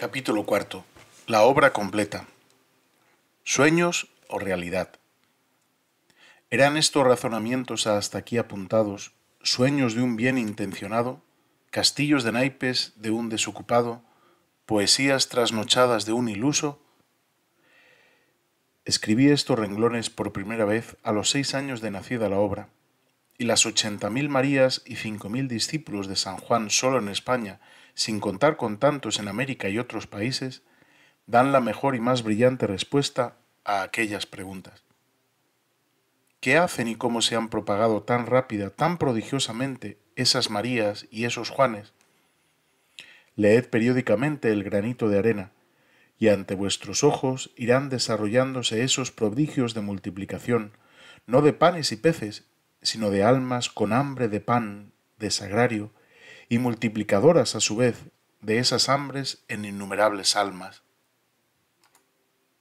Capítulo cuarto. La obra completa. Sueños o realidad. ¿Eran estos razonamientos hasta aquí apuntados sueños de un bien intencionado, castillos de naipes de un desocupado, poesías trasnochadas de un iluso? Escribí estos renglones por primera vez a los seis años de nacida la obra, y las ochenta mil Marías y cinco mil discípulos de San Juan solo en España sin contar con tantos en América y otros países, dan la mejor y más brillante respuesta a aquellas preguntas. ¿Qué hacen y cómo se han propagado tan rápida, tan prodigiosamente esas Marías y esos Juanes? Leed periódicamente el granito de arena, y ante vuestros ojos irán desarrollándose esos prodigios de multiplicación, no de panes y peces, sino de almas con hambre de pan, de sagrario, y multiplicadoras a su vez de esas hambres en innumerables almas.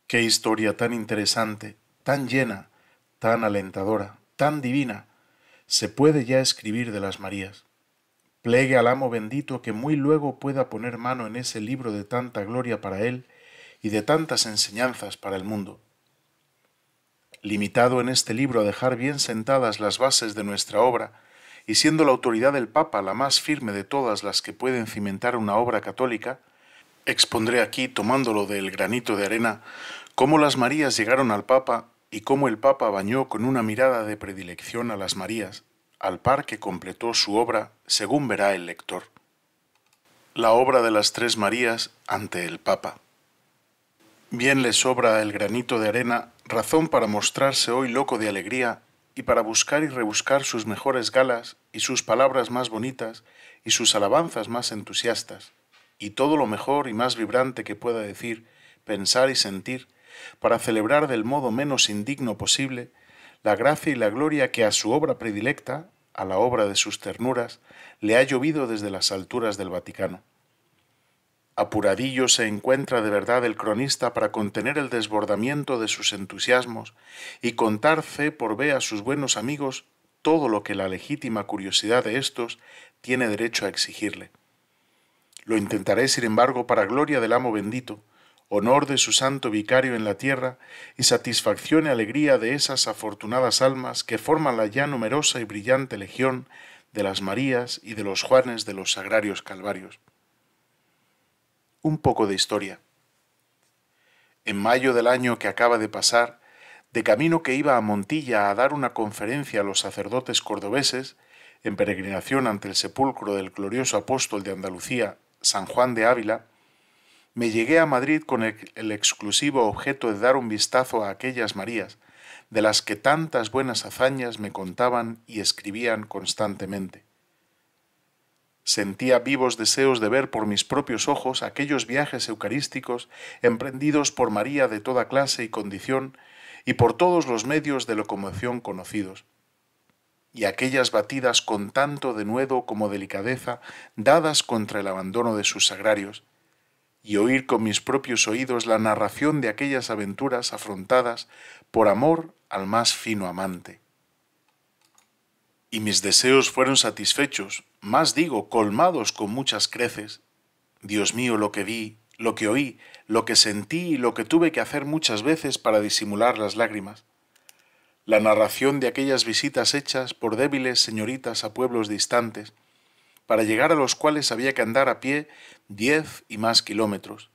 Qué historia tan interesante, tan llena, tan alentadora, tan divina, se puede ya escribir de las Marías. Plegue al amo bendito que muy luego pueda poner mano en ese libro de tanta gloria para él y de tantas enseñanzas para el mundo. Limitado en este libro a dejar bien sentadas las bases de nuestra obra, y siendo la autoridad del Papa la más firme de todas las que pueden cimentar una obra católica, expondré aquí, tomándolo del granito de arena, cómo las Marías llegaron al Papa y cómo el Papa bañó con una mirada de predilección a las Marías, al par que completó su obra, según verá el lector. La obra de las tres Marías ante el Papa. Bien le sobra el granito de arena, razón para mostrarse hoy loco de alegría y para buscar y rebuscar sus mejores galas y sus palabras más bonitas y sus alabanzas más entusiastas, y todo lo mejor y más vibrante que pueda decir, pensar y sentir, para celebrar del modo menos indigno posible la gracia y la gloria que a su obra predilecta, a la obra de sus ternuras, le ha llovido desde las alturas del Vaticano. Apuradillo se encuentra de verdad el cronista para contener el desbordamiento de sus entusiasmos y contar fe por B a sus buenos amigos todo lo que la legítima curiosidad de estos tiene derecho a exigirle. Lo intentaré, sin embargo, para gloria del amo bendito, honor de su santo vicario en la tierra y satisfacción y alegría de esas afortunadas almas que forman la ya numerosa y brillante legión de las Marías y de los Juanes de los Sagrarios Calvarios un poco de historia. En mayo del año que acaba de pasar, de camino que iba a Montilla a dar una conferencia a los sacerdotes cordobeses, en peregrinación ante el sepulcro del glorioso apóstol de Andalucía, San Juan de Ávila, me llegué a Madrid con el, exclusivo objeto de dar un vistazo a aquellas Marías, de las que tantas buenas hazañas me contaban y escribían constantemente. Sentía vivos deseos de ver por mis propios ojos aquellos viajes eucarísticos emprendidos por María de toda clase y condición y por todos los medios de locomoción conocidos, y aquellas batidas con tanto denuedo como delicadeza dadas contra el abandono de sus sagrarios, y oír con mis propios oídos la narración de aquellas aventuras afrontadas por amor al más fino amante. Y mis deseos fueron satisfechos, más digo, colmados con muchas creces, Dios mío, lo que vi, lo que oí, lo que sentí y lo que tuve que hacer muchas veces para disimular las lágrimas. La narración de aquellas visitas hechas por débiles señoritas a pueblos distantes, para llegar a los cuales había que andar a pie diez y más kilómetros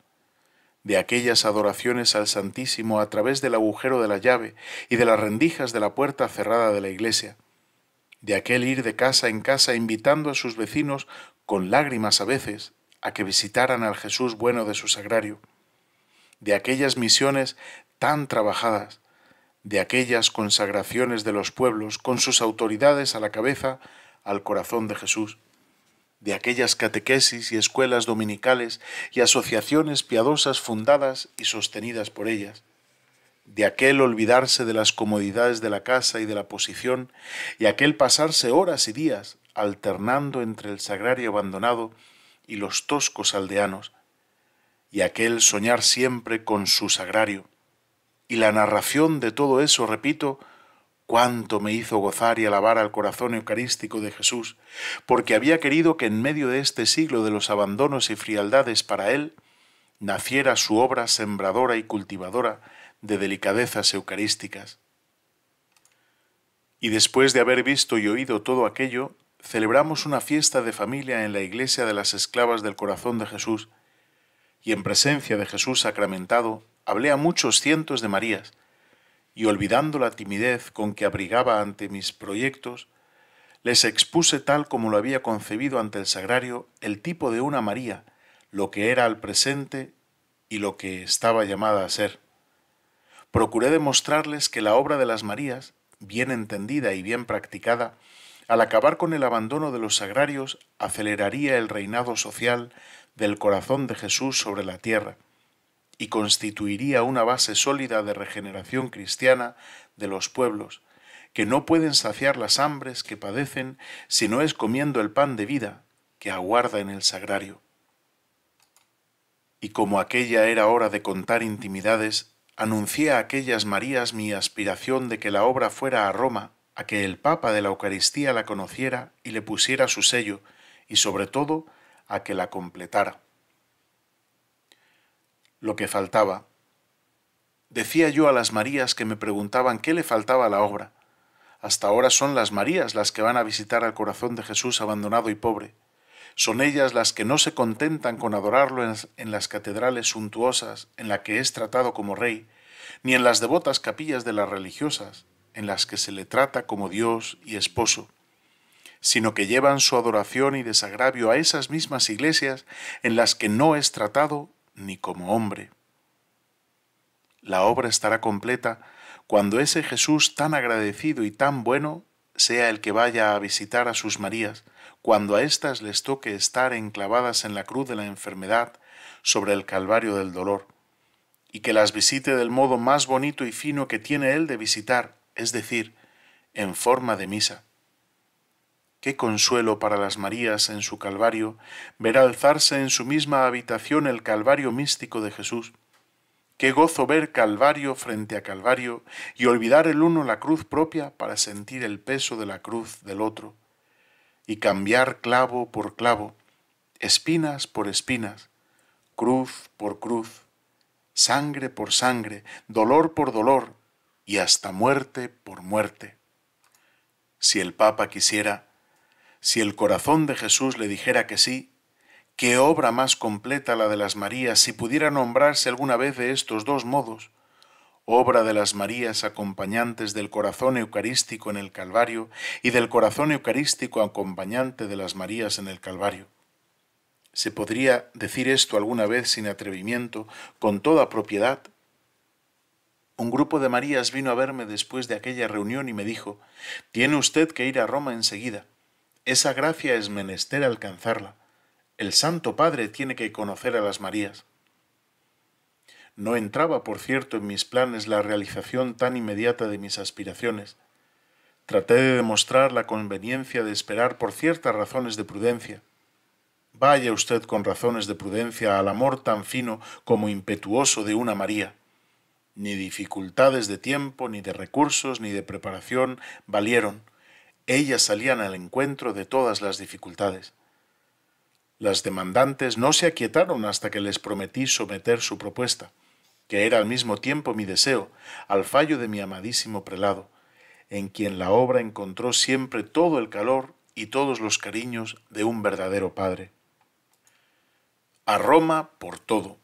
de aquellas adoraciones al Santísimo a través del agujero de la llave y de las rendijas de la puerta cerrada de la iglesia, de aquel ir de casa en casa invitando a sus vecinos, con lágrimas a veces, a que visitaran al Jesús bueno de su sagrario, de aquellas misiones tan trabajadas, de aquellas consagraciones de los pueblos con sus autoridades a la cabeza, al corazón de Jesús, de aquellas catequesis y escuelas dominicales y asociaciones piadosas fundadas y sostenidas por ellas de aquel olvidarse de las comodidades de la casa y de la posición, y aquel pasarse horas y días alternando entre el sagrario abandonado y los toscos aldeanos, y aquel soñar siempre con su sagrario. Y la narración de todo eso, repito, cuánto me hizo gozar y alabar al corazón eucarístico de Jesús, porque había querido que en medio de este siglo de los abandonos y frialdades para él, naciera su obra sembradora y cultivadora, de delicadezas eucarísticas. Y después de haber visto y oído todo aquello, celebramos una fiesta de familia en la iglesia de las esclavas del corazón de Jesús, y en presencia de Jesús sacramentado hablé a muchos cientos de Marías, y olvidando la timidez con que abrigaba ante mis proyectos, les expuse tal como lo había concebido ante el sagrario el tipo de una María, lo que era al presente y lo que estaba llamada a ser procuré demostrarles que la obra de las Marías, bien entendida y bien practicada, al acabar con el abandono de los sagrarios, aceleraría el reinado social del corazón de Jesús sobre la tierra y constituiría una base sólida de regeneración cristiana de los pueblos, que no pueden saciar las hambres que padecen si no es comiendo el pan de vida que aguarda en el sagrario. Y como aquella era hora de contar intimidades, anuncié a aquellas Marías mi aspiración de que la obra fuera a Roma, a que el Papa de la Eucaristía la conociera y le pusiera su sello, y sobre todo a que la completara. Lo que faltaba. Decía yo a las Marías que me preguntaban qué le faltaba a la obra. Hasta ahora son las Marías las que van a visitar al corazón de Jesús abandonado y pobre. Son ellas las que no se contentan con adorarlo en las catedrales suntuosas en las que es tratado como rey, ni en las devotas capillas de las religiosas, en las que se le trata como Dios y esposo, sino que llevan su adoración y desagravio a esas mismas iglesias en las que no es tratado ni como hombre. La obra estará completa cuando ese Jesús tan agradecido y tan bueno sea el que vaya a visitar a sus Marías, cuando a éstas les toque estar enclavadas en la cruz de la enfermedad, sobre el calvario del dolor, y que las visite del modo más bonito y fino que tiene él de visitar, es decir, en forma de misa. Qué consuelo para las Marías en su Calvario ver alzarse en su misma habitación el Calvario místico de Jesús. Qué gozo ver Calvario frente a Calvario y olvidar el uno la cruz propia para sentir el peso de la cruz del otro y cambiar clavo por clavo, espinas por espinas, cruz por cruz, sangre por sangre, dolor por dolor y hasta muerte por muerte. Si el Papa quisiera, si el corazón de Jesús le dijera que sí, qué obra más completa la de las Marías si pudiera nombrarse alguna vez de estos dos modos, obra de las Marías acompañantes del corazón eucarístico en el Calvario y del corazón eucarístico acompañante de las Marías en el Calvario. ¿Se podría decir esto alguna vez sin atrevimiento, con toda propiedad? Un grupo de Marías vino a verme después de aquella reunión y me dijo, Tiene usted que ir a Roma enseguida. Esa gracia es menester alcanzarla. El Santo Padre tiene que conocer a las Marías. No entraba, por cierto, en mis planes la realización tan inmediata de mis aspiraciones. Traté de demostrar la conveniencia de esperar por ciertas razones de prudencia. Vaya usted con razones de prudencia al amor tan fino como impetuoso de una María. Ni dificultades de tiempo, ni de recursos, ni de preparación valieron. Ellas salían al encuentro de todas las dificultades. Las demandantes no se aquietaron hasta que les prometí someter su propuesta que era al mismo tiempo mi deseo, al fallo de mi amadísimo prelado, en quien la obra encontró siempre todo el calor y todos los cariños de un verdadero padre. A Roma por todo.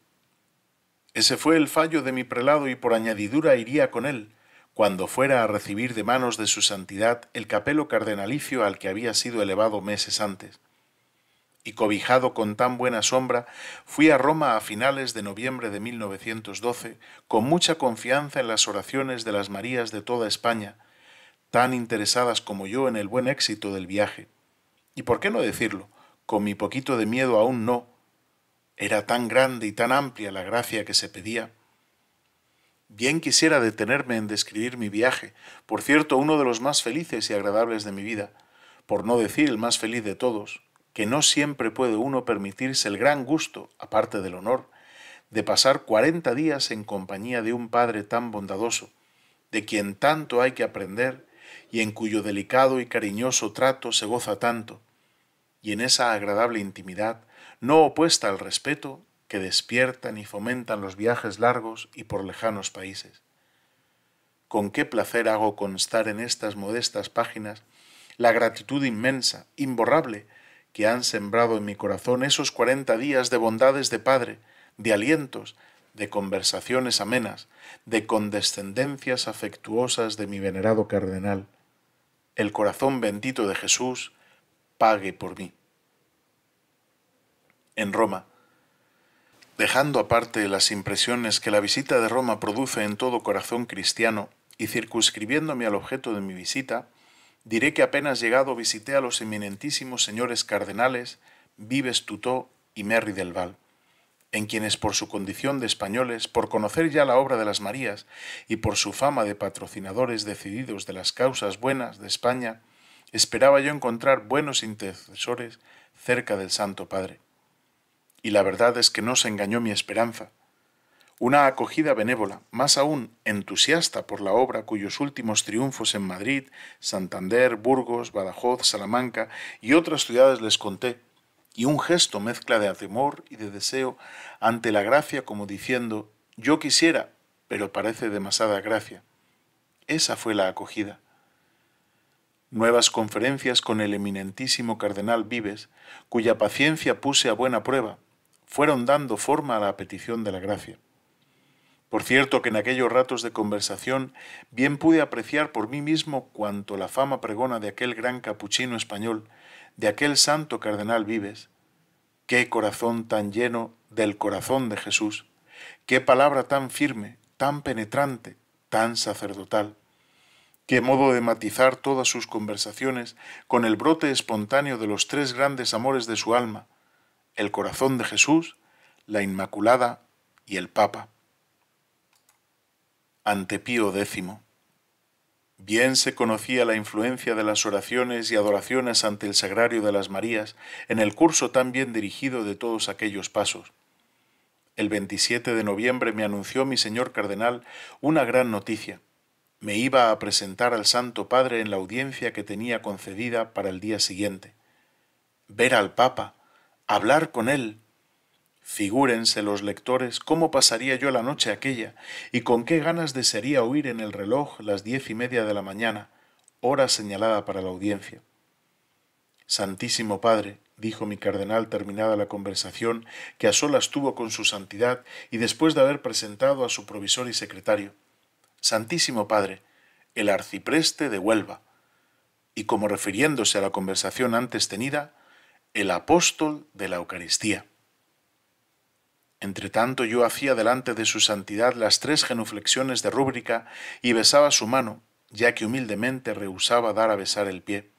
Ese fue el fallo de mi prelado y por añadidura iría con él, cuando fuera a recibir de manos de su santidad el capelo cardenalicio al que había sido elevado meses antes y cobijado con tan buena sombra, fui a Roma a finales de noviembre de 1912 con mucha confianza en las oraciones de las Marías de toda España, tan interesadas como yo en el buen éxito del viaje. ¿Y por qué no decirlo? Con mi poquito de miedo aún no. Era tan grande y tan amplia la gracia que se pedía. Bien quisiera detenerme en describir mi viaje, por cierto, uno de los más felices y agradables de mi vida, por no decir el más feliz de todos que no siempre puede uno permitirse el gran gusto, aparte del honor, de pasar cuarenta días en compañía de un Padre tan bondadoso, de quien tanto hay que aprender y en cuyo delicado y cariñoso trato se goza tanto, y en esa agradable intimidad, no opuesta al respeto, que despiertan y fomentan los viajes largos y por lejanos países. Con qué placer hago constar en estas modestas páginas la gratitud inmensa, imborrable, que han sembrado en mi corazón esos cuarenta días de bondades de Padre, de alientos, de conversaciones amenas, de condescendencias afectuosas de mi venerado cardenal. El corazón bendito de Jesús pague por mí. En Roma, dejando aparte las impresiones que la visita de Roma produce en todo corazón cristiano y circunscribiéndome al objeto de mi visita, Diré que apenas llegado visité a los eminentísimos señores cardenales Vives Tutó y Merry del Val, en quienes por su condición de españoles, por conocer ya la obra de las Marías y por su fama de patrocinadores decididos de las causas buenas de España, esperaba yo encontrar buenos intercesores cerca del Santo Padre. Y la verdad es que no se engañó mi esperanza una acogida benévola, más aún entusiasta por la obra cuyos últimos triunfos en Madrid, Santander, Burgos, Badajoz, Salamanca y otras ciudades les conté, y un gesto mezcla de atemor y de deseo ante la gracia como diciendo, yo quisiera, pero parece demasiada gracia. Esa fue la acogida. Nuevas conferencias con el eminentísimo cardenal Vives, cuya paciencia puse a buena prueba, fueron dando forma a la petición de la gracia. Por cierto que en aquellos ratos de conversación bien pude apreciar por mí mismo cuanto la fama pregona de aquel gran capuchino español, de aquel santo cardenal Vives. Qué corazón tan lleno del corazón de Jesús, qué palabra tan firme, tan penetrante, tan sacerdotal qué modo de matizar todas sus conversaciones con el brote espontáneo de los tres grandes amores de su alma, el corazón de Jesús, la Inmaculada y el Papa ante Pío X, bien se conocía la influencia de las oraciones y adoraciones ante el Sagrario de las Marías en el curso tan bien dirigido de todos aquellos pasos. El 27 de noviembre me anunció mi señor cardenal una gran noticia. Me iba a presentar al Santo Padre en la audiencia que tenía concedida para el día siguiente. Ver al Papa, hablar con él, Figúrense los lectores cómo pasaría yo la noche aquella y con qué ganas desearía oír en el reloj las diez y media de la mañana, hora señalada para la audiencia. Santísimo Padre, dijo mi cardenal terminada la conversación que a solas tuvo con su santidad y después de haber presentado a su provisor y secretario, Santísimo Padre, el arcipreste de Huelva, y como refiriéndose a la conversación antes tenida, el apóstol de la Eucaristía. Entretanto yo hacía delante de su santidad las tres genuflexiones de rúbrica y besaba su mano, ya que humildemente rehusaba dar a besar el pie.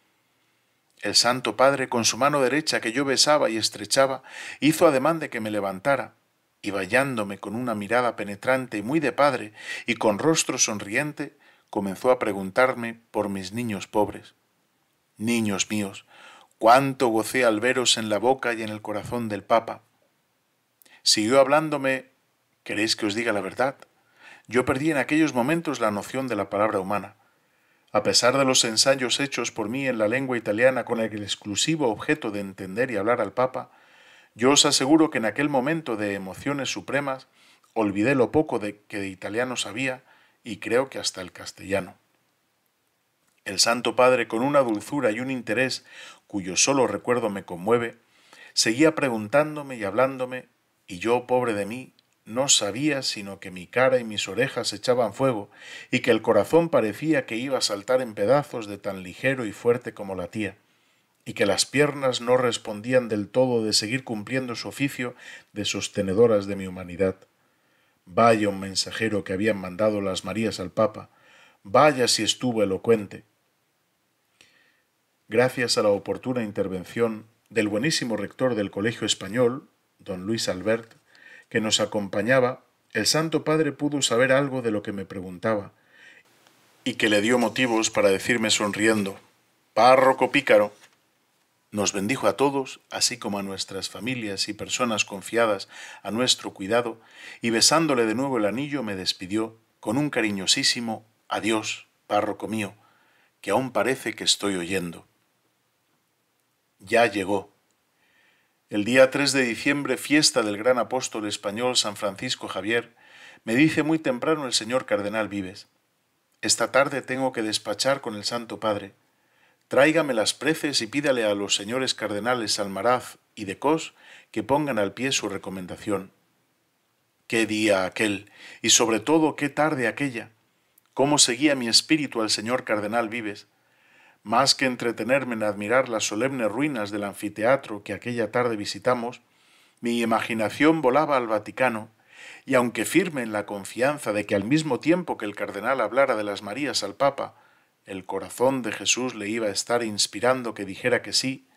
El Santo Padre, con su mano derecha que yo besaba y estrechaba, hizo ademán de que me levantara, y vallándome con una mirada penetrante y muy de padre, y con rostro sonriente, comenzó a preguntarme por mis niños pobres. Niños míos, cuánto gocé al veros en la boca y en el corazón del Papa Siguió hablándome, ¿queréis que os diga la verdad? Yo perdí en aquellos momentos la noción de la palabra humana. A pesar de los ensayos hechos por mí en la lengua italiana con el exclusivo objeto de entender y hablar al Papa, yo os aseguro que en aquel momento de emociones supremas olvidé lo poco de que de italiano sabía y creo que hasta el castellano. El Santo Padre, con una dulzura y un interés cuyo solo recuerdo me conmueve, seguía preguntándome y hablándome y yo, pobre de mí, no sabía sino que mi cara y mis orejas echaban fuego y que el corazón parecía que iba a saltar en pedazos de tan ligero y fuerte como la tía, y que las piernas no respondían del todo de seguir cumpliendo su oficio de sostenedoras de mi humanidad. Vaya un mensajero que habían mandado las Marías al Papa, vaya si estuvo elocuente. Gracias a la oportuna intervención del buenísimo rector del Colegio Español, don Luis Albert, que nos acompañaba, el Santo Padre pudo saber algo de lo que me preguntaba, y que le dio motivos para decirme sonriendo, párroco pícaro, nos bendijo a todos, así como a nuestras familias y personas confiadas a nuestro cuidado, y besándole de nuevo el anillo me despidió con un cariñosísimo adiós, párroco mío, que aún parece que estoy oyendo. Ya llegó, el día 3 de diciembre, fiesta del gran apóstol español San Francisco Javier, me dice muy temprano el señor cardenal Vives, esta tarde tengo que despachar con el Santo Padre. Tráigame las preces y pídale a los señores cardenales Almaraz y de Cos que pongan al pie su recomendación. Qué día aquel, y sobre todo qué tarde aquella. Cómo seguía mi espíritu al señor cardenal Vives, más que entretenerme en admirar las solemnes ruinas del anfiteatro que aquella tarde visitamos, mi imaginación volaba al Vaticano, y aunque firme en la confianza de que al mismo tiempo que el cardenal hablara de las Marías al Papa, el corazón de Jesús le iba a estar inspirando que dijera que sí,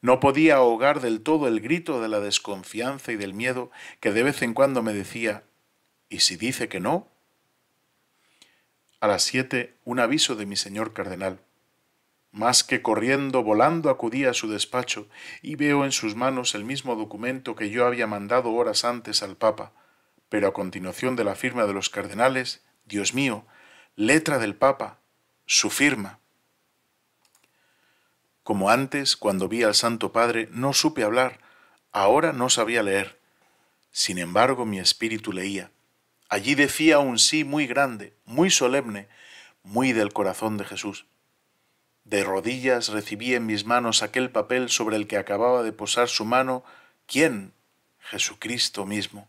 no podía ahogar del todo el grito de la desconfianza y del miedo que de vez en cuando me decía, ¿y si dice que no? A las siete, un aviso de mi señor cardenal. Más que corriendo, volando, acudí a su despacho y veo en sus manos el mismo documento que yo había mandado horas antes al Papa, pero a continuación de la firma de los cardenales, Dios mío, letra del Papa, su firma. Como antes, cuando vi al Santo Padre, no supe hablar, ahora no sabía leer. Sin embargo, mi espíritu leía. Allí decía un sí muy grande, muy solemne, muy del corazón de Jesús. De rodillas recibí en mis manos aquel papel sobre el que acababa de posar su mano. ¿Quién? Jesucristo mismo.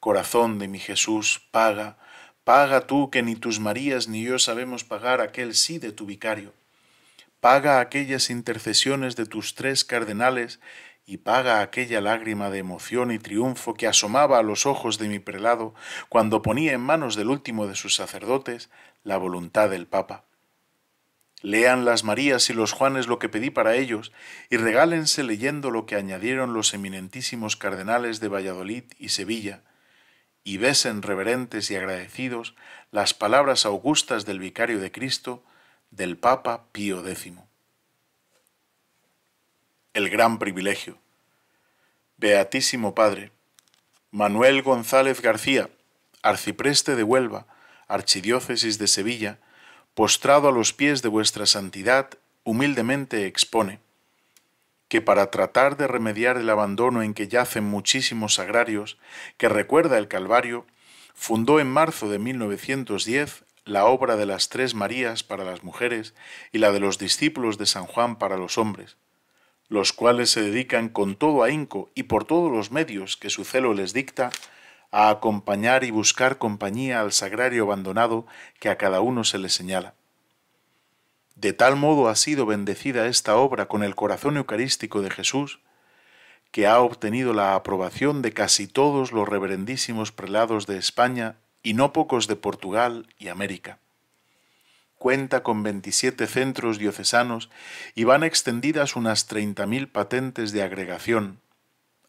Corazón de mi Jesús, paga, paga tú que ni tus Marías ni yo sabemos pagar aquel sí de tu vicario. Paga aquellas intercesiones de tus tres cardenales y paga aquella lágrima de emoción y triunfo que asomaba a los ojos de mi prelado cuando ponía en manos del último de sus sacerdotes la voluntad del Papa. Lean las Marías y los Juanes lo que pedí para ellos y regálense leyendo lo que añadieron los eminentísimos cardenales de Valladolid y Sevilla, y besen reverentes y agradecidos las palabras augustas del Vicario de Cristo, del Papa Pío X. El gran privilegio. Beatísimo Padre, Manuel González García, arcipreste de Huelva, archidiócesis de Sevilla, postrado a los pies de vuestra santidad, humildemente expone que para tratar de remediar el abandono en que yacen muchísimos agrarios, que recuerda el Calvario, fundó en marzo de 1910 la obra de las Tres Marías para las mujeres y la de los discípulos de San Juan para los hombres, los cuales se dedican con todo ahínco y por todos los medios que su celo les dicta a acompañar y buscar compañía al sagrario abandonado que a cada uno se le señala. De tal modo ha sido bendecida esta obra con el corazón eucarístico de Jesús, que ha obtenido la aprobación de casi todos los reverendísimos prelados de España y no pocos de Portugal y América. Cuenta con 27 centros diocesanos y van extendidas unas 30.000 patentes de agregación,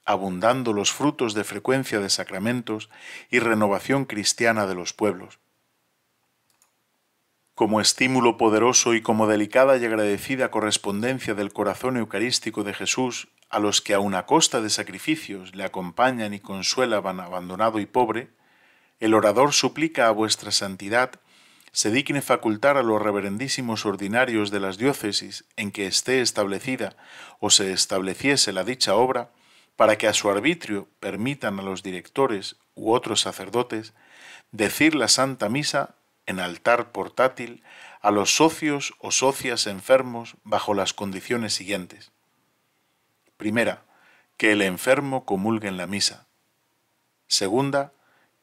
abundando los frutos de frecuencia de sacramentos y renovación cristiana de los pueblos. Como estímulo poderoso y como delicada y agradecida correspondencia del corazón eucarístico de Jesús a los que a una costa de sacrificios le acompañan y consuelaban abandonado y pobre, el orador suplica a vuestra santidad se digne facultar a los reverendísimos ordinarios de las diócesis en que esté establecida o se estableciese la dicha obra, para que a su arbitrio permitan a los directores u otros sacerdotes decir la Santa Misa en altar portátil a los socios o socias enfermos bajo las condiciones siguientes. Primera, que el enfermo comulgue en la misa. Segunda,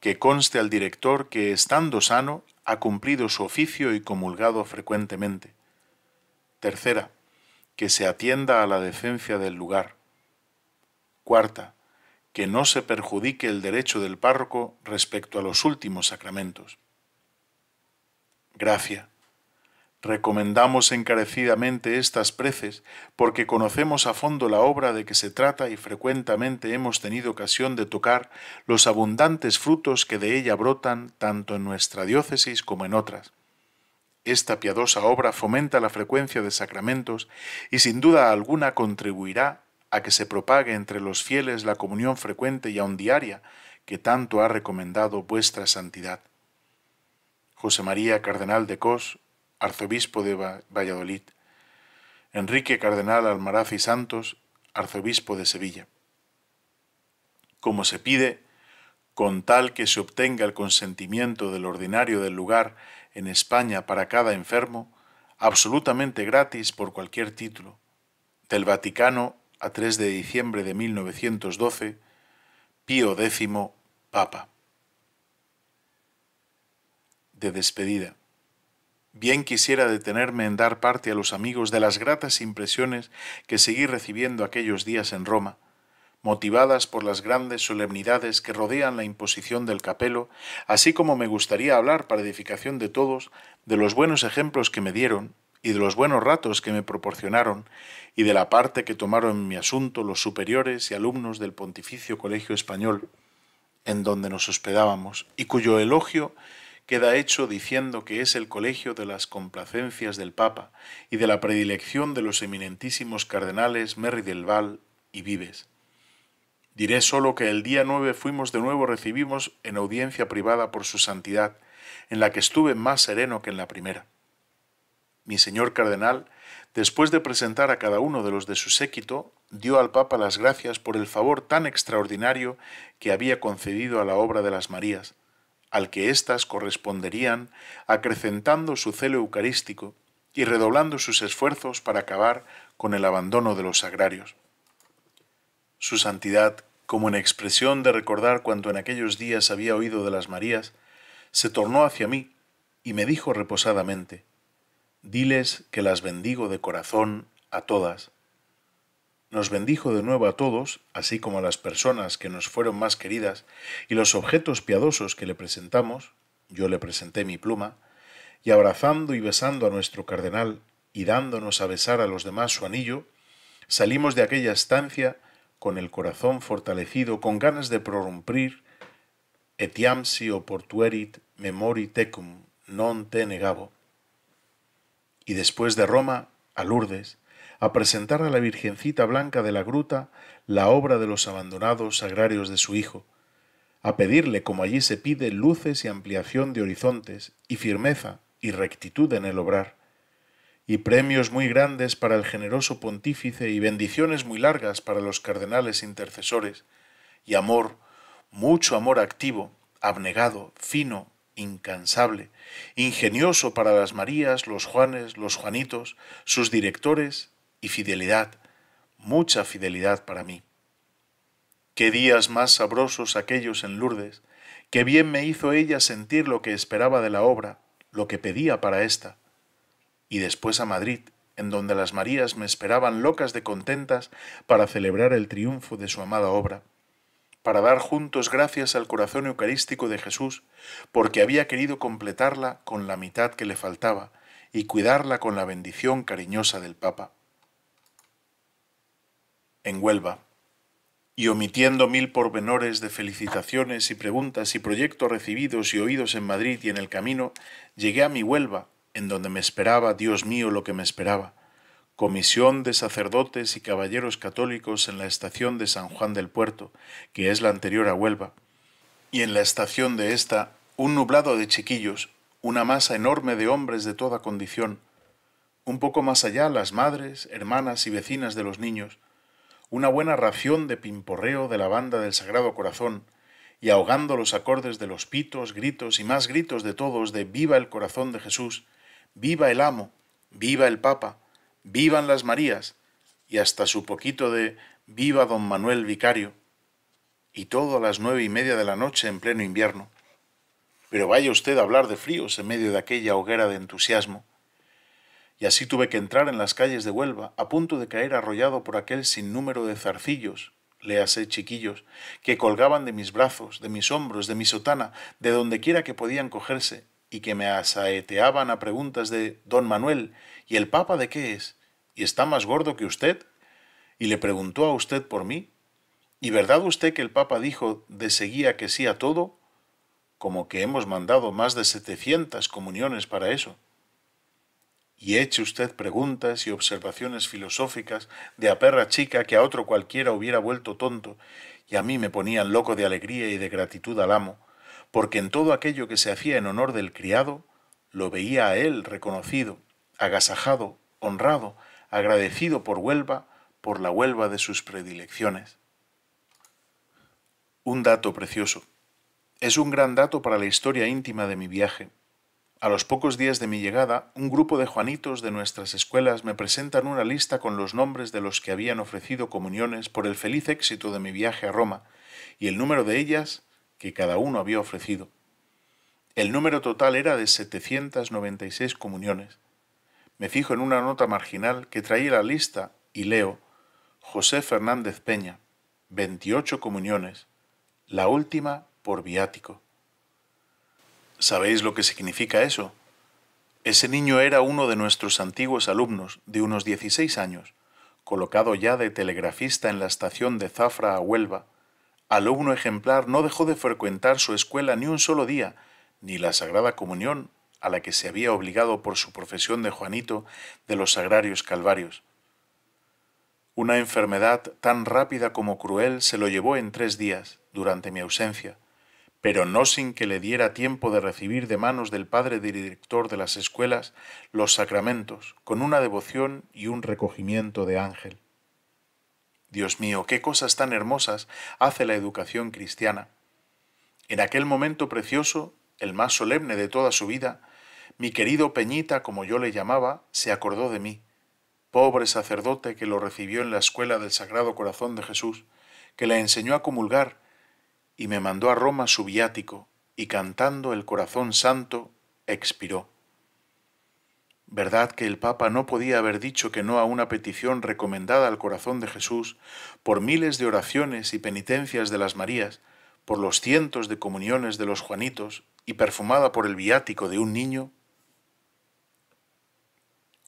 que conste al director que, estando sano, ha cumplido su oficio y comulgado frecuentemente. Tercera, que se atienda a la decencia del lugar. Cuarta, que no se perjudique el derecho del párroco respecto a los últimos sacramentos. Gracia. Recomendamos encarecidamente estas preces porque conocemos a fondo la obra de que se trata y frecuentemente hemos tenido ocasión de tocar los abundantes frutos que de ella brotan tanto en nuestra diócesis como en otras. Esta piadosa obra fomenta la frecuencia de sacramentos y sin duda alguna contribuirá a que se propague entre los fieles la comunión frecuente y aun diaria que tanto ha recomendado vuestra santidad. José María Cardenal de Cos, arzobispo de Valladolid. Enrique Cardenal Almaraz y Santos, arzobispo de Sevilla. Como se pide, con tal que se obtenga el consentimiento del ordinario del lugar en España para cada enfermo, absolutamente gratis por cualquier título, del Vaticano a 3 de diciembre de 1912, Pío X, Papa. De despedida. Bien quisiera detenerme en dar parte a los amigos de las gratas impresiones que seguí recibiendo aquellos días en Roma, motivadas por las grandes solemnidades que rodean la imposición del capelo, así como me gustaría hablar para edificación de todos de los buenos ejemplos que me dieron, y de los buenos ratos que me proporcionaron y de la parte que tomaron en mi asunto los superiores y alumnos del Pontificio Colegio Español, en donde nos hospedábamos, y cuyo elogio queda hecho diciendo que es el colegio de las complacencias del Papa y de la predilección de los eminentísimos cardenales Merry del Val y Vives. Diré solo que el día 9 fuimos de nuevo recibimos en audiencia privada por su santidad, en la que estuve más sereno que en la primera. Mi señor cardenal, después de presentar a cada uno de los de su séquito, dio al Papa las gracias por el favor tan extraordinario que había concedido a la obra de las Marías, al que éstas corresponderían acrecentando su celo eucarístico y redoblando sus esfuerzos para acabar con el abandono de los sagrarios. Su santidad, como en expresión de recordar cuanto en aquellos días había oído de las Marías, se tornó hacia mí y me dijo reposadamente, Diles que las bendigo de corazón a todas. Nos bendijo de nuevo a todos, así como a las personas que nos fueron más queridas y los objetos piadosos que le presentamos, yo le presenté mi pluma, y abrazando y besando a nuestro cardenal y dándonos a besar a los demás su anillo, salimos de aquella estancia con el corazón fortalecido, con ganas de prorrumpir etiamsi oportuerit memori tecum non te negabo y después de Roma a Lourdes, a presentar a la Virgencita Blanca de la Gruta la obra de los abandonados agrarios de su hijo, a pedirle, como allí se pide, luces y ampliación de horizontes, y firmeza y rectitud en el obrar, y premios muy grandes para el generoso pontífice y bendiciones muy largas para los cardenales intercesores, y amor, mucho amor activo, abnegado, fino, incansable, ingenioso para las Marías, los Juanes, los Juanitos, sus directores y fidelidad, mucha fidelidad para mí. Qué días más sabrosos aquellos en Lourdes, ¡Qué bien me hizo ella sentir lo que esperaba de la obra, lo que pedía para esta, Y después a Madrid, en donde las Marías me esperaban locas de contentas para celebrar el triunfo de su amada obra para dar juntos gracias al corazón eucarístico de Jesús, porque había querido completarla con la mitad que le faltaba y cuidarla con la bendición cariñosa del Papa. En Huelva, y omitiendo mil pormenores de felicitaciones y preguntas y proyectos recibidos y oídos en Madrid y en el camino, llegué a mi Huelva, en donde me esperaba, Dios mío, lo que me esperaba, comisión de sacerdotes y caballeros católicos en la estación de San Juan del Puerto, que es la anterior a Huelva, y en la estación de esta un nublado de chiquillos, una masa enorme de hombres de toda condición, un poco más allá las madres, hermanas y vecinas de los niños, una buena ración de pimporreo de la banda del Sagrado Corazón, y ahogando los acordes de los pitos, gritos y más gritos de todos de Viva el Corazón de Jesús, Viva el Amo, Viva el Papa, vivan las Marías y hasta su poquito de viva don Manuel Vicario, y todo a las nueve y media de la noche en pleno invierno. Pero vaya usted a hablar de fríos en medio de aquella hoguera de entusiasmo. Y así tuve que entrar en las calles de Huelva, a punto de caer arrollado por aquel sinnúmero de zarcillos, léase chiquillos, que colgaban de mis brazos, de mis hombros, de mi sotana, de donde quiera que podían cogerse, y que me asaeteaban a preguntas de Don Manuel ¿Y el Papa de qué es? ¿Y está más gordo que usted? ¿Y le preguntó a usted por mí? ¿Y verdad usted que el Papa dijo de seguía que sí a todo? Como que hemos mandado más de 700 comuniones para eso. Y eche usted preguntas y observaciones filosóficas de a perra chica que a otro cualquiera hubiera vuelto tonto, y a mí me ponían loco de alegría y de gratitud al amo, porque en todo aquello que se hacía en honor del criado, lo veía a él reconocido, agasajado, honrado, agradecido por Huelva, por la Huelva de sus predilecciones. Un dato precioso. Es un gran dato para la historia íntima de mi viaje. A los pocos días de mi llegada, un grupo de Juanitos de nuestras escuelas me presentan una lista con los nombres de los que habían ofrecido comuniones por el feliz éxito de mi viaje a Roma y el número de ellas que cada uno había ofrecido. El número total era de 796 comuniones me fijo en una nota marginal que traía la lista y leo José Fernández Peña, 28 comuniones, la última por viático. ¿Sabéis lo que significa eso? Ese niño era uno de nuestros antiguos alumnos, de unos 16 años, colocado ya de telegrafista en la estación de Zafra a Huelva. Alumno ejemplar no dejó de frecuentar su escuela ni un solo día, ni la Sagrada Comunión a la que se había obligado por su profesión de Juanito de los Sagrarios Calvarios. Una enfermedad tan rápida como cruel se lo llevó en tres días, durante mi ausencia, pero no sin que le diera tiempo de recibir de manos del padre director de las escuelas los sacramentos, con una devoción y un recogimiento de ángel. Dios mío, qué cosas tan hermosas hace la educación cristiana. En aquel momento precioso, el más solemne de toda su vida, mi querido Peñita, como yo le llamaba, se acordó de mí, pobre sacerdote que lo recibió en la escuela del Sagrado Corazón de Jesús, que le enseñó a comulgar y me mandó a Roma su viático, y cantando el corazón santo, expiró. ¿Verdad que el Papa no podía haber dicho que no a una petición recomendada al corazón de Jesús por miles de oraciones y penitencias de las Marías, por los cientos de comuniones de los Juanitos y perfumada por el viático de un niño?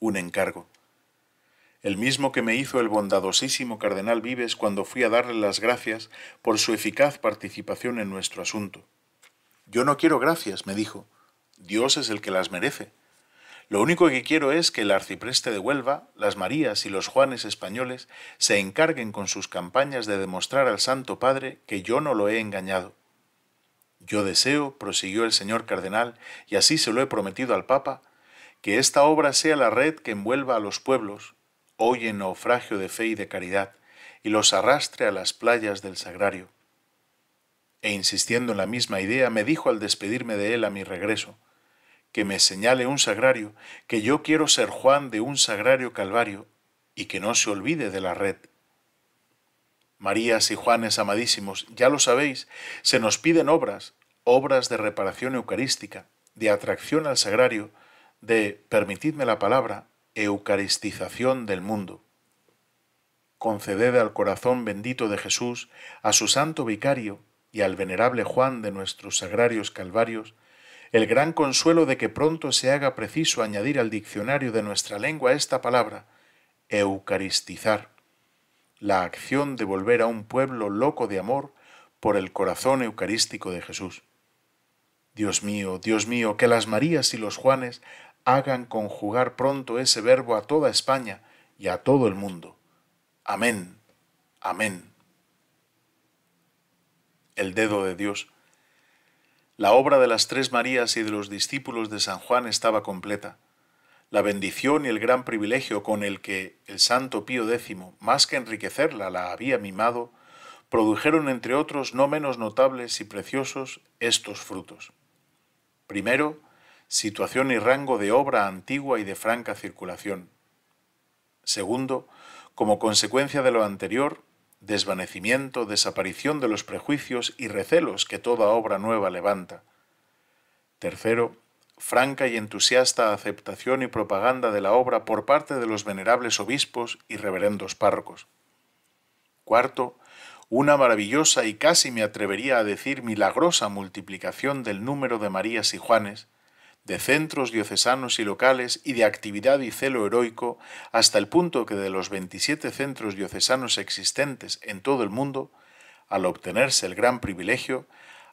un encargo. El mismo que me hizo el bondadosísimo cardenal Vives cuando fui a darle las gracias por su eficaz participación en nuestro asunto. Yo no quiero gracias, me dijo. Dios es el que las merece. Lo único que quiero es que el arcipreste de Huelva, las Marías y los Juanes españoles se encarguen con sus campañas de demostrar al Santo Padre que yo no lo he engañado. Yo deseo, prosiguió el señor cardenal, y así se lo he prometido al Papa, que esta obra sea la red que envuelva a los pueblos, hoy en naufragio de fe y de caridad, y los arrastre a las playas del sagrario. E insistiendo en la misma idea, me dijo al despedirme de él a mi regreso, que me señale un sagrario, que yo quiero ser Juan de un sagrario calvario, y que no se olvide de la red. Marías y Juanes amadísimos, ya lo sabéis, se nos piden obras, obras de reparación eucarística, de atracción al sagrario, de, permitidme la palabra, eucaristización del mundo. Conceded al corazón bendito de Jesús, a su santo vicario y al venerable Juan de nuestros sagrarios calvarios, el gran consuelo de que pronto se haga preciso añadir al diccionario de nuestra lengua esta palabra, eucaristizar, la acción de volver a un pueblo loco de amor por el corazón eucarístico de Jesús. Dios mío, Dios mío, que las Marías y los Juanes hagan conjugar pronto ese verbo a toda España y a todo el mundo. Amén, amén. El dedo de Dios. La obra de las tres Marías y de los discípulos de San Juan estaba completa. La bendición y el gran privilegio con el que el santo Pío X, más que enriquecerla, la había mimado, produjeron, entre otros, no menos notables y preciosos estos frutos. Primero, situación y rango de obra antigua y de franca circulación. Segundo, como consecuencia de lo anterior, desvanecimiento, desaparición de los prejuicios y recelos que toda obra nueva levanta. Tercero, franca y entusiasta aceptación y propaganda de la obra por parte de los venerables obispos y reverendos párrocos. Cuarto, una maravillosa y casi me atrevería a decir milagrosa multiplicación del número de Marías y Juanes, de centros diocesanos y locales y de actividad y celo heroico, hasta el punto que de los 27 centros diocesanos existentes en todo el mundo, al obtenerse el gran privilegio,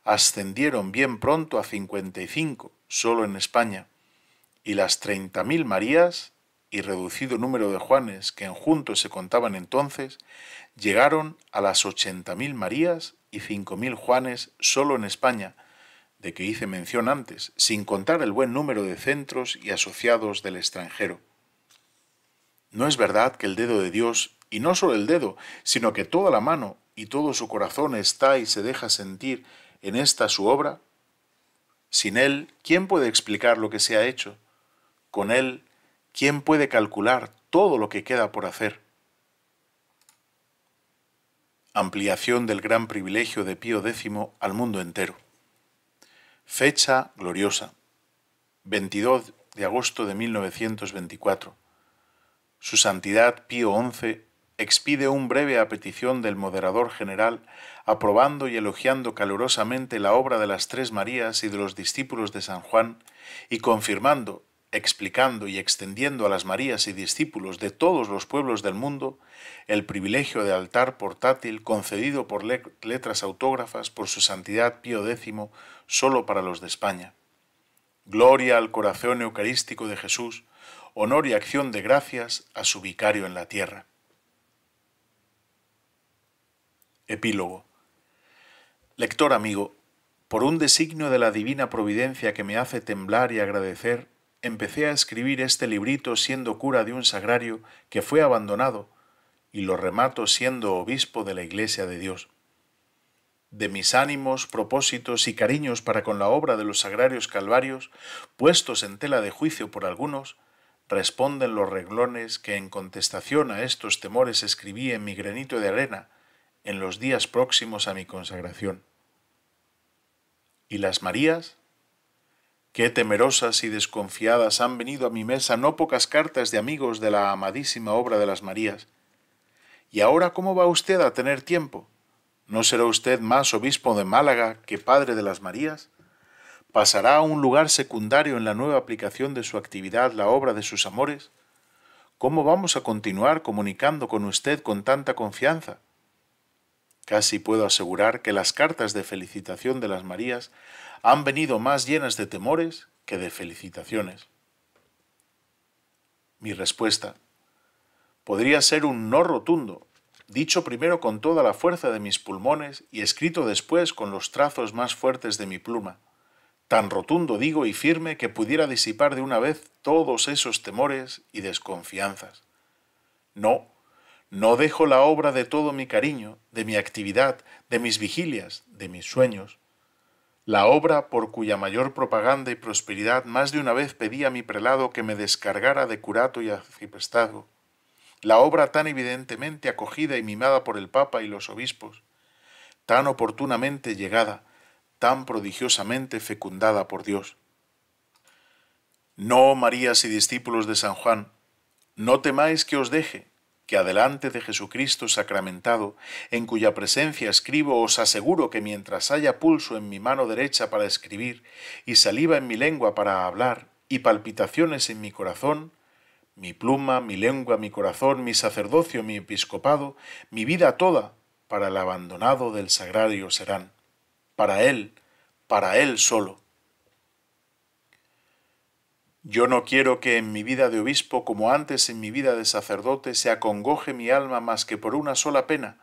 ascendieron bien pronto a 55 solo en España, y las 30.000 Marías y reducido número de Juanes que en juntos se contaban entonces, llegaron a las 80.000 Marías y 5.000 Juanes solo en España, de que hice mención antes, sin contar el buen número de centros y asociados del extranjero. ¿No es verdad que el dedo de Dios, y no solo el dedo, sino que toda la mano y todo su corazón está y se deja sentir en esta su obra? Sin Él, ¿quién puede explicar lo que se ha hecho? Con Él, ¿quién puede calcular todo lo que queda por hacer? Ampliación del gran privilegio de Pío X al mundo entero. Fecha gloriosa. 22 de agosto de 1924. Su Santidad Pío XI expide un breve a petición del Moderador General, aprobando y elogiando calurosamente la obra de las Tres Marías y de los discípulos de San Juan, y confirmando, explicando y extendiendo a las Marías y discípulos de todos los pueblos del mundo el privilegio de altar portátil concedido por letras autógrafas por su santidad Pío X solo para los de España. Gloria al corazón eucarístico de Jesús, honor y acción de gracias a su vicario en la tierra. Epílogo. Lector amigo, por un designio de la divina providencia que me hace temblar y agradecer, empecé a escribir este librito siendo cura de un sagrario que fue abandonado y lo remato siendo obispo de la Iglesia de Dios. De mis ánimos, propósitos y cariños para con la obra de los sagrarios calvarios, puestos en tela de juicio por algunos, responden los reglones que en contestación a estos temores escribí en mi granito de arena en los días próximos a mi consagración. ¿Y las Marías? Qué temerosas y desconfiadas han venido a mi mesa no pocas cartas de amigos de la amadísima obra de las Marías. ¿Y ahora cómo va usted a tener tiempo? ¿No será usted más obispo de Málaga que padre de las Marías? ¿Pasará a un lugar secundario en la nueva aplicación de su actividad la obra de sus amores? ¿Cómo vamos a continuar comunicando con usted con tanta confianza? Casi puedo asegurar que las cartas de felicitación de las Marías han venido más llenas de temores que de felicitaciones. Mi respuesta podría ser un no rotundo, dicho primero con toda la fuerza de mis pulmones y escrito después con los trazos más fuertes de mi pluma, tan rotundo digo y firme que pudiera disipar de una vez todos esos temores y desconfianzas. No, no dejo la obra de todo mi cariño, de mi actividad, de mis vigilias, de mis sueños. La obra por cuya mayor propaganda y prosperidad más de una vez pedí a mi prelado que me descargara de curato y arciprestado, La obra tan evidentemente acogida y mimada por el Papa y los obispos, tan oportunamente llegada, tan prodigiosamente fecundada por Dios. No, Marías y discípulos de San Juan, no temáis que os deje, que adelante de Jesucristo sacramentado, en cuya presencia escribo, os aseguro que mientras haya pulso en mi mano derecha para escribir, y saliva en mi lengua para hablar, y palpitaciones en mi corazón, mi pluma, mi lengua, mi corazón, mi sacerdocio, mi episcopado, mi vida toda, para el abandonado del sagrario serán. Para Él, para Él solo, yo no quiero que en mi vida de obispo, como antes en mi vida de sacerdote, se acongoje mi alma más que por una sola pena,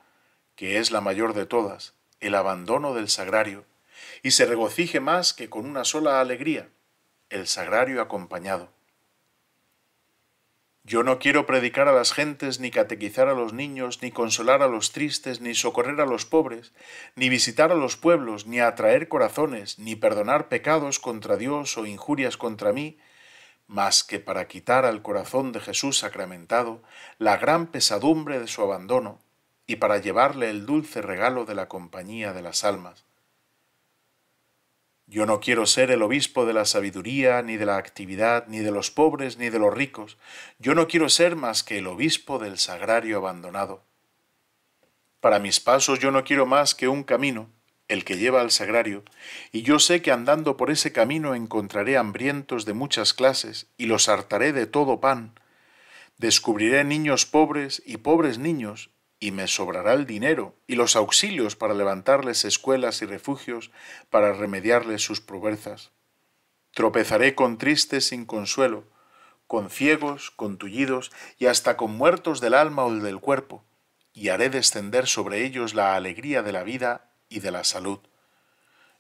que es la mayor de todas, el abandono del sagrario, y se regocije más que con una sola alegría, el sagrario acompañado. Yo no quiero predicar a las gentes, ni catequizar a los niños, ni consolar a los tristes, ni socorrer a los pobres, ni visitar a los pueblos, ni atraer corazones, ni perdonar pecados contra Dios o injurias contra mí, más que para quitar al corazón de Jesús sacramentado la gran pesadumbre de su abandono y para llevarle el dulce regalo de la compañía de las almas. Yo no quiero ser el obispo de la sabiduría, ni de la actividad, ni de los pobres, ni de los ricos. Yo no quiero ser más que el obispo del sagrario abandonado. Para mis pasos yo no quiero más que un camino, el que lleva al sagrario, y yo sé que andando por ese camino encontraré hambrientos de muchas clases, y los hartaré de todo pan. Descubriré niños pobres y pobres niños, y me sobrará el dinero y los auxilios para levantarles escuelas y refugios, para remediarles sus proverzas. Tropezaré con tristes sin consuelo, con ciegos, con tullidos y hasta con muertos del alma o del cuerpo, y haré descender sobre ellos la alegría de la vida y de la salud.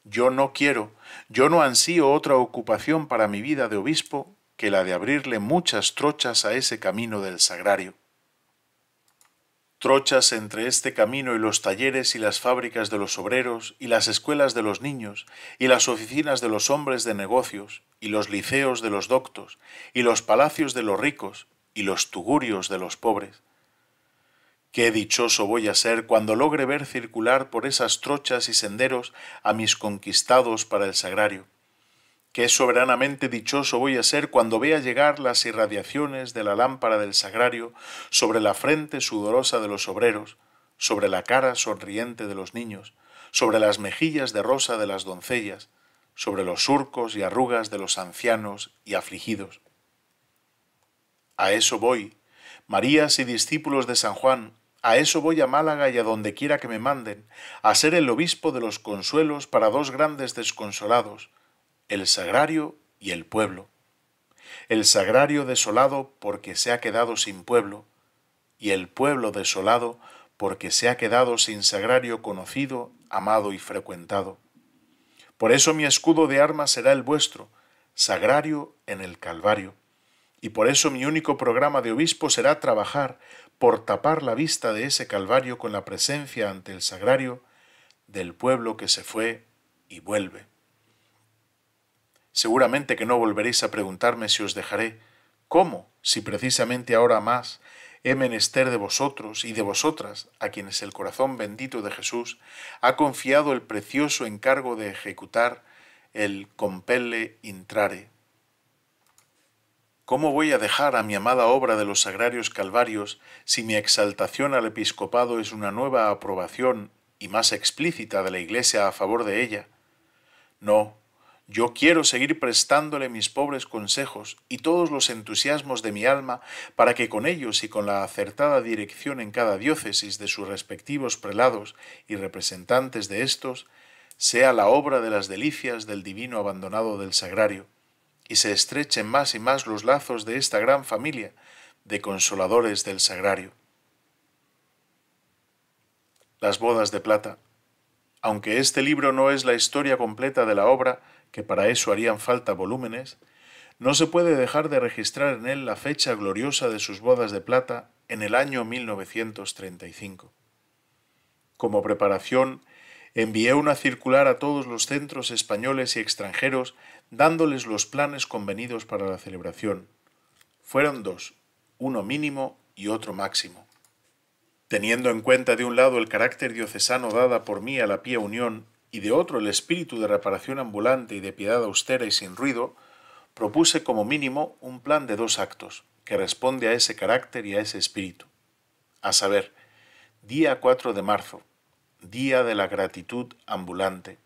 Yo no quiero, yo no ansío otra ocupación para mi vida de obispo que la de abrirle muchas trochas a ese camino del sagrario. Trochas entre este camino y los talleres y las fábricas de los obreros y las escuelas de los niños y las oficinas de los hombres de negocios y los liceos de los doctos y los palacios de los ricos y los tugurios de los pobres Qué dichoso voy a ser cuando logre ver circular por esas trochas y senderos a mis conquistados para el sagrario. Qué soberanamente dichoso voy a ser cuando vea llegar las irradiaciones de la lámpara del sagrario sobre la frente sudorosa de los obreros, sobre la cara sonriente de los niños, sobre las mejillas de rosa de las doncellas, sobre los surcos y arrugas de los ancianos y afligidos. A eso voy, Marías y discípulos de San Juan, a eso voy a Málaga y a donde quiera que me manden, a ser el obispo de los consuelos para dos grandes desconsolados, el sagrario y el pueblo. El sagrario desolado porque se ha quedado sin pueblo, y el pueblo desolado porque se ha quedado sin sagrario conocido, amado y frecuentado. Por eso mi escudo de armas será el vuestro, sagrario en el Calvario. Y por eso mi único programa de obispo será trabajar por tapar la vista de ese Calvario con la presencia ante el sagrario del pueblo que se fue y vuelve. Seguramente que no volveréis a preguntarme si os dejaré. ¿Cómo? Si precisamente ahora más he menester de vosotros y de vosotras, a quienes el corazón bendito de Jesús ha confiado el precioso encargo de ejecutar el compelle intrare, ¿Cómo voy a dejar a mi amada obra de los Sagrarios Calvarios si mi exaltación al episcopado es una nueva aprobación y más explícita de la Iglesia a favor de ella? No, yo quiero seguir prestándole mis pobres consejos y todos los entusiasmos de mi alma para que con ellos y con la acertada dirección en cada diócesis de sus respectivos prelados y representantes de estos sea la obra de las delicias del divino abandonado del sagrario y se estrechen más y más los lazos de esta gran familia de consoladores del sagrario. Las bodas de plata. Aunque este libro no es la historia completa de la obra, que para eso harían falta volúmenes, no se puede dejar de registrar en él la fecha gloriosa de sus bodas de plata en el año 1935. Como preparación envié una circular a todos los centros españoles y extranjeros dándoles los planes convenidos para la celebración. Fueron dos, uno mínimo y otro máximo. Teniendo en cuenta de un lado el carácter diocesano dada por mí a la pía unión y de otro el espíritu de reparación ambulante y de piedad austera y sin ruido, propuse como mínimo un plan de dos actos, que responde a ese carácter y a ese espíritu. A saber, día 4 de marzo, Día de la Gratitud Ambulante.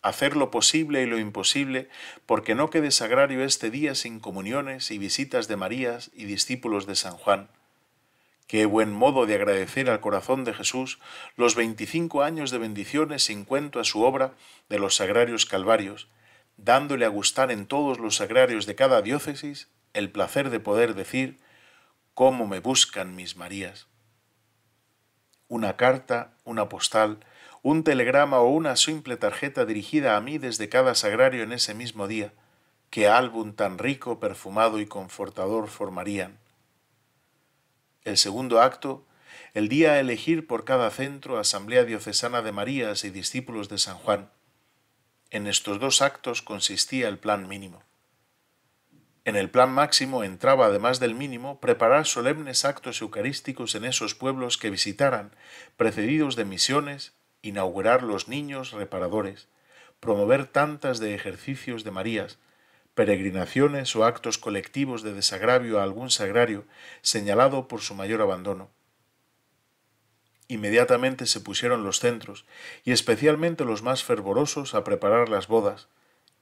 Hacer lo posible y lo imposible porque no quede sagrario este día sin comuniones y visitas de Marías y discípulos de San Juan. Qué buen modo de agradecer al corazón de Jesús los 25 años de bendiciones sin cuento a su obra de los sagrarios calvarios, dándole a gustar en todos los sagrarios de cada diócesis el placer de poder decir, ¿cómo me buscan mis Marías? una carta, una postal, un telegrama o una simple tarjeta dirigida a mí desde cada sagrario en ese mismo día, qué álbum tan rico, perfumado y confortador formarían. El segundo acto, el día a elegir por cada centro, Asamblea Diocesana de Marías y Discípulos de San Juan. En estos dos actos consistía el plan mínimo. En el plan máximo entraba, además del mínimo, preparar solemnes actos eucarísticos en esos pueblos que visitaran, precedidos de misiones, inaugurar los niños reparadores, promover tantas de ejercicios de Marías, peregrinaciones o actos colectivos de desagravio a algún sagrario señalado por su mayor abandono. Inmediatamente se pusieron los centros, y especialmente los más fervorosos, a preparar las bodas,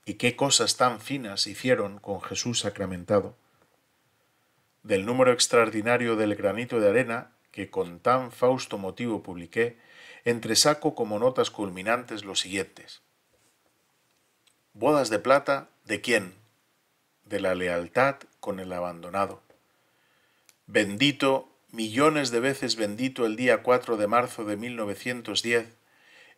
y qué cosas tan finas hicieron con Jesús sacramentado, del número extraordinario del granito de arena que con tan fausto motivo publiqué, entresaco como notas culminantes los siguientes. Bodas de plata, ¿de quién? De la lealtad con el abandonado. Bendito, millones de veces bendito el día 4 de marzo de 1910,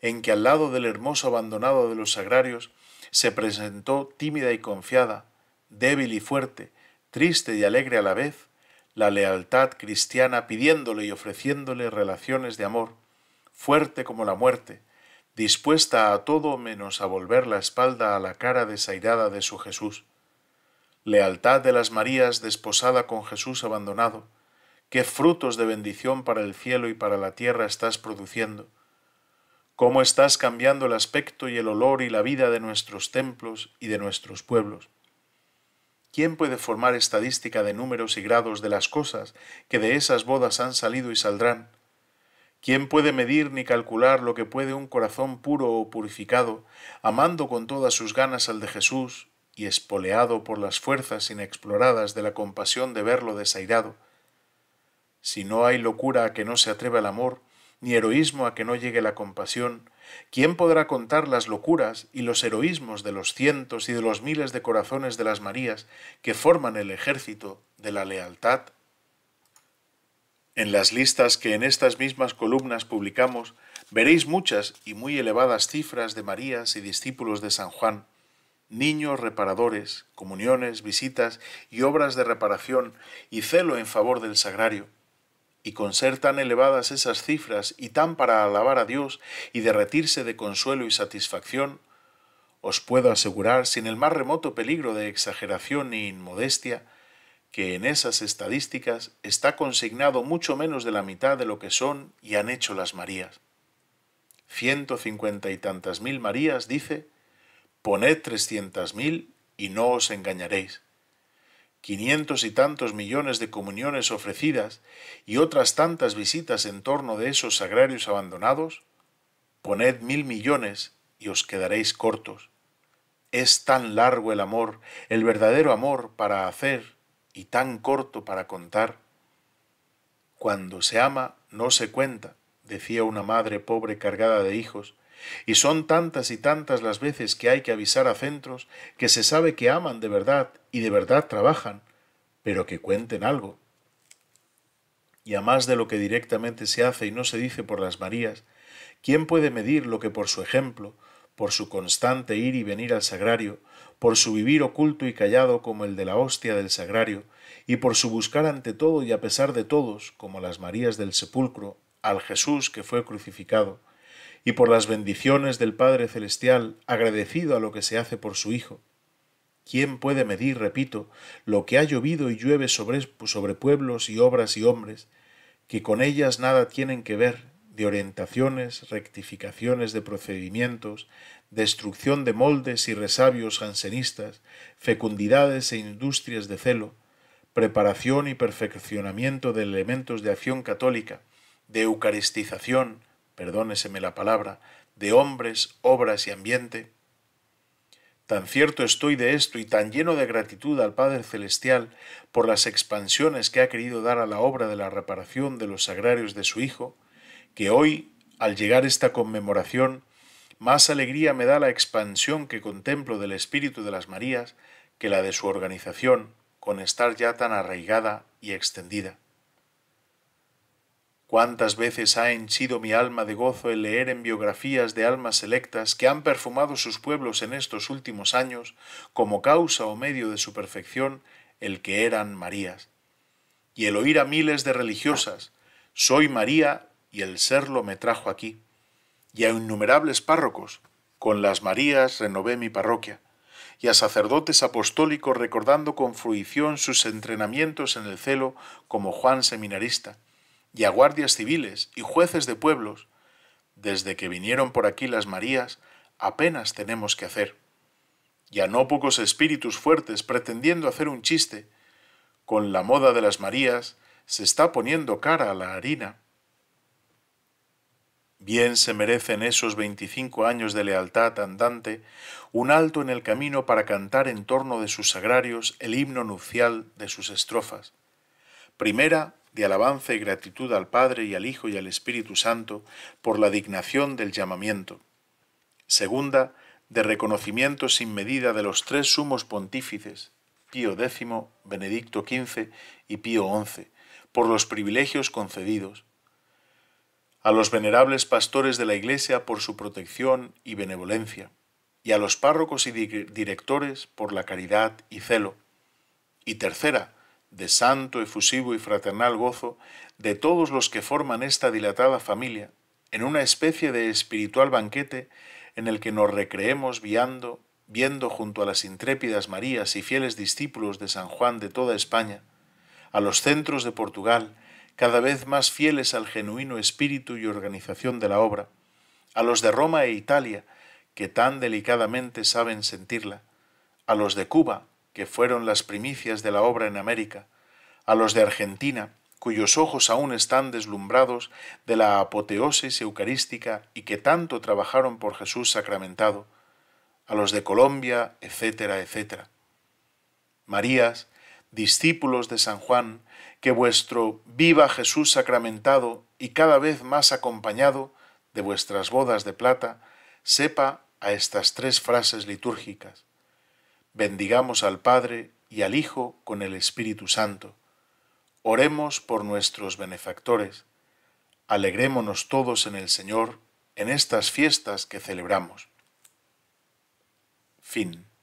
en que al lado del hermoso abandonado de los sagrarios, se presentó tímida y confiada, débil y fuerte, triste y alegre a la vez, la lealtad cristiana pidiéndole y ofreciéndole relaciones de amor, fuerte como la muerte, dispuesta a todo menos a volver la espalda a la cara desairada de su Jesús. Lealtad de las Marías desposada con Jesús abandonado, qué frutos de bendición para el cielo y para la tierra estás produciendo cómo estás cambiando el aspecto y el olor y la vida de nuestros templos y de nuestros pueblos. ¿Quién puede formar estadística de números y grados de las cosas que de esas bodas han salido y saldrán? ¿Quién puede medir ni calcular lo que puede un corazón puro o purificado, amando con todas sus ganas al de Jesús y espoleado por las fuerzas inexploradas de la compasión de verlo desairado? Si no hay locura a que no se atreva el amor, ni heroísmo a que no llegue la compasión, ¿quién podrá contar las locuras y los heroísmos de los cientos y de los miles de corazones de las Marías que forman el ejército de la lealtad? En las listas que en estas mismas columnas publicamos veréis muchas y muy elevadas cifras de Marías y discípulos de San Juan, niños reparadores, comuniones, visitas y obras de reparación y celo en favor del sagrario y con ser tan elevadas esas cifras y tan para alabar a Dios y derretirse de consuelo y satisfacción, os puedo asegurar, sin el más remoto peligro de exageración e inmodestia, que en esas estadísticas está consignado mucho menos de la mitad de lo que son y han hecho las Marías. Ciento cincuenta y tantas mil Marías, dice, poned trescientas mil y no os engañaréis quinientos y tantos millones de comuniones ofrecidas y otras tantas visitas en torno de esos sagrarios abandonados? Poned mil millones y os quedaréis cortos. Es tan largo el amor, el verdadero amor para hacer y tan corto para contar. Cuando se ama no se cuenta, decía una madre pobre cargada de hijos, y son tantas y tantas las veces que hay que avisar a centros que se sabe que aman de verdad y de verdad trabajan, pero que cuenten algo. Y a más de lo que directamente se hace y no se dice por las Marías, ¿quién puede medir lo que por su ejemplo, por su constante ir y venir al sagrario, por su vivir oculto y callado como el de la hostia del sagrario, y por su buscar ante todo y a pesar de todos, como las Marías del sepulcro, al Jesús que fue crucificado, y por las bendiciones del Padre Celestial, agradecido a lo que se hace por su Hijo. ¿Quién puede medir, repito, lo que ha llovido y llueve sobre, sobre pueblos y obras y hombres, que con ellas nada tienen que ver, de orientaciones, rectificaciones de procedimientos, destrucción de moldes y resabios jansenistas, fecundidades e industrias de celo, preparación y perfeccionamiento de elementos de acción católica, de eucaristización, perdóneseme la palabra, de hombres, obras y ambiente? Tan cierto estoy de esto y tan lleno de gratitud al Padre Celestial por las expansiones que ha querido dar a la obra de la reparación de los sagrarios de su Hijo, que hoy, al llegar esta conmemoración, más alegría me da la expansión que contemplo del Espíritu de las Marías que la de su organización, con estar ya tan arraigada y extendida. Cuántas veces ha henchido mi alma de gozo el leer en biografías de almas selectas que han perfumado sus pueblos en estos últimos años, como causa o medio de su perfección, el que eran Marías. Y el oír a miles de religiosas, soy María y el serlo me trajo aquí. Y a innumerables párrocos, con las Marías renové mi parroquia. Y a sacerdotes apostólicos recordando con fruición sus entrenamientos en el celo como Juan seminarista y a guardias civiles y jueces de pueblos, desde que vinieron por aquí las Marías, apenas tenemos que hacer. Y a no pocos espíritus fuertes pretendiendo hacer un chiste, con la moda de las Marías se está poniendo cara a la harina. Bien se merecen esos veinticinco años de lealtad andante un alto en el camino para cantar en torno de sus sagrarios el himno nupcial de sus estrofas. Primera de alabanza y gratitud al Padre y al Hijo y al Espíritu Santo por la dignación del llamamiento. Segunda, de reconocimiento sin medida de los tres sumos pontífices, Pío X, Benedicto XV y Pío XI, por los privilegios concedidos. A los venerables pastores de la Iglesia por su protección y benevolencia, y a los párrocos y directores por la caridad y celo. Y tercera, de santo, efusivo y fraternal gozo de todos los que forman esta dilatada familia, en una especie de espiritual banquete en el que nos recreemos viando, viendo junto a las intrépidas Marías y fieles discípulos de San Juan de toda España, a los centros de Portugal, cada vez más fieles al genuino espíritu y organización de la obra, a los de Roma e Italia, que tan delicadamente saben sentirla, a los de Cuba, que fueron las primicias de la obra en América, a los de Argentina, cuyos ojos aún están deslumbrados de la apoteosis eucarística y que tanto trabajaron por Jesús sacramentado, a los de Colombia, etcétera, etcétera. Marías, discípulos de San Juan, que vuestro viva Jesús sacramentado y cada vez más acompañado de vuestras bodas de plata, sepa a estas tres frases litúrgicas bendigamos al Padre y al Hijo con el Espíritu Santo. Oremos por nuestros benefactores. Alegrémonos todos en el Señor en estas fiestas que celebramos. Fin.